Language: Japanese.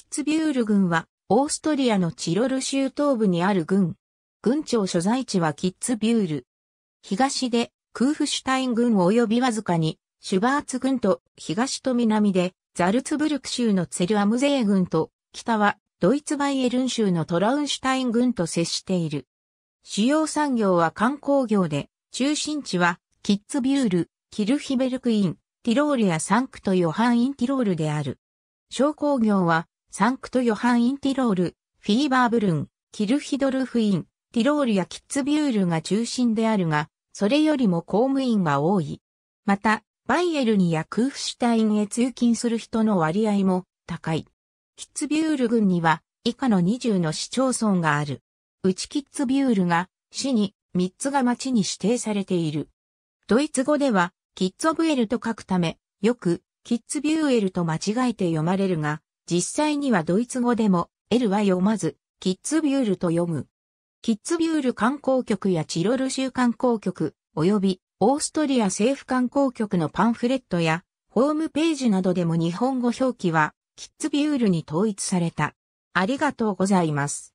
キッツビュール軍は、オーストリアのチロル州東部にある軍。軍庁所在地はキッツビュール。東で、クーフシュタイン軍及びわずかに、シュバーツ軍と東と南で、ザルツブルク州のツェルアムゼー軍と、北はドイツバイエルン州のトラウンシュタイン軍と接している。主要産業は観光業で、中心地はキッツビュール、キルヒベルクイン、ティロールやサンクトヨハンインティロールである。商工業はサンクト・ヨハン・イン・ティロール、フィーバーブルン、キルヒドルフイン、ティロールやキッツビュールが中心であるが、それよりも公務員は多い。また、バイエルニやクーフシュタインへ通勤する人の割合も高い。キッツビュール群には以下の20の市町村がある。うちキッツビュールが市に3つが町に指定されている。ドイツ語ではキッツオブエルと書くため、よくキッツビューエルと間違えて読まれるが、実際にはドイツ語でも L は読まず、キッツビュールと読む。キッツビュール観光局やチロル州観光局、及びオーストリア政府観光局のパンフレットやホームページなどでも日本語表記はキッツビュールに統一された。ありがとうございます。